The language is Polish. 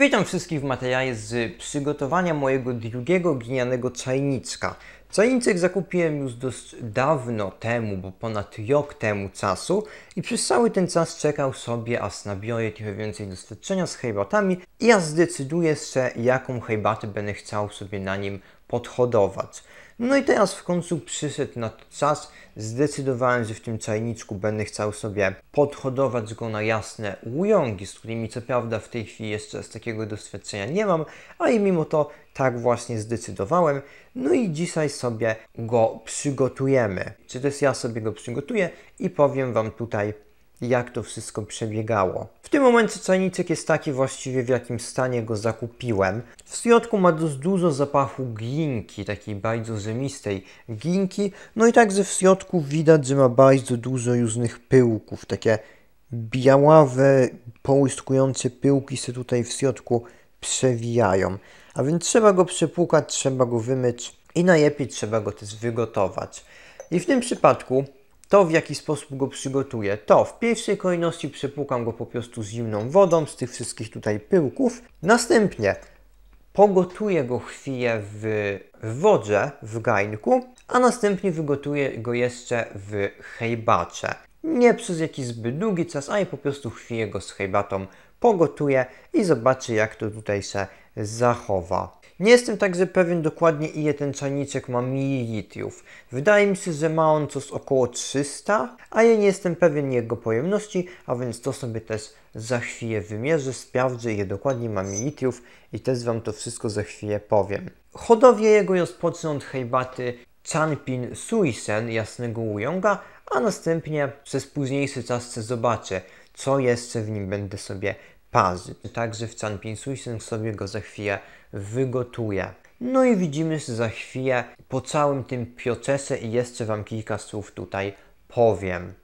Witam wszystkich w materiale z przygotowania mojego drugiego glinianego czajniczka. Czajniczek zakupiłem już dość dawno temu, bo ponad rok temu czasu i przez cały ten czas czekał sobie, aż nabiorę trochę więcej doświadczenia z hejbatami. i ja zdecyduję się, jaką hejbatę będę chciał sobie na nim podchodować. No i teraz w końcu przyszedł na to czas, zdecydowałem, że w tym czajniczku będę chciał sobie podhodować go na jasne ujągi, z którymi co prawda w tej chwili jeszcze z takiego doświadczenia nie mam, ale mimo to tak właśnie zdecydowałem. No i dzisiaj sobie go przygotujemy. Czy też ja sobie go przygotuję i powiem Wam tutaj jak to wszystko przebiegało. W tym momencie cajniczek jest taki właściwie w jakim stanie go zakupiłem. W środku ma dość dużo zapachu ginki, takiej bardzo zemistej ginki. No i także w środku widać, że ma bardzo dużo różnych pyłków. Takie białawe, połyskujące pyłki się tutaj w środku przewijają. A więc trzeba go przepłukać, trzeba go wymyć i najlepiej trzeba go też wygotować. I w tym przypadku to w jaki sposób go przygotuję, to w pierwszej kolejności przepłukam go po prostu z zimną wodą, z tych wszystkich tutaj pyłków. Następnie pogotuję go chwilę w wodzie, w gajnku, a następnie wygotuję go jeszcze w hejbacze. Nie przez jakiś zbyt długi czas, ale po prostu chwilę go z hejbatą pogotuję i zobaczę jak to tutaj się zachowa. Nie jestem także pewien dokładnie ile ten czajniczek ma mililitrów. Wydaje mi się, że ma on coś około 300, a ja nie jestem pewien jego pojemności, a więc to sobie też za chwilę wymierzę, sprawdzę ile dokładnie ma mililitrów i też Wam to wszystko za chwilę powiem. Chodowie jego rozpocznę od hejbaty Chanpin Suisen jasnego Ujonga, a następnie przez późniejszy czas zobaczę, co jeszcze w nim będę sobie pazy. Także w Canpinsuisen sobie go za chwilę wygotuje. No i widzimy się za chwilę po całym tym procesie i jeszcze Wam kilka słów tutaj powiem.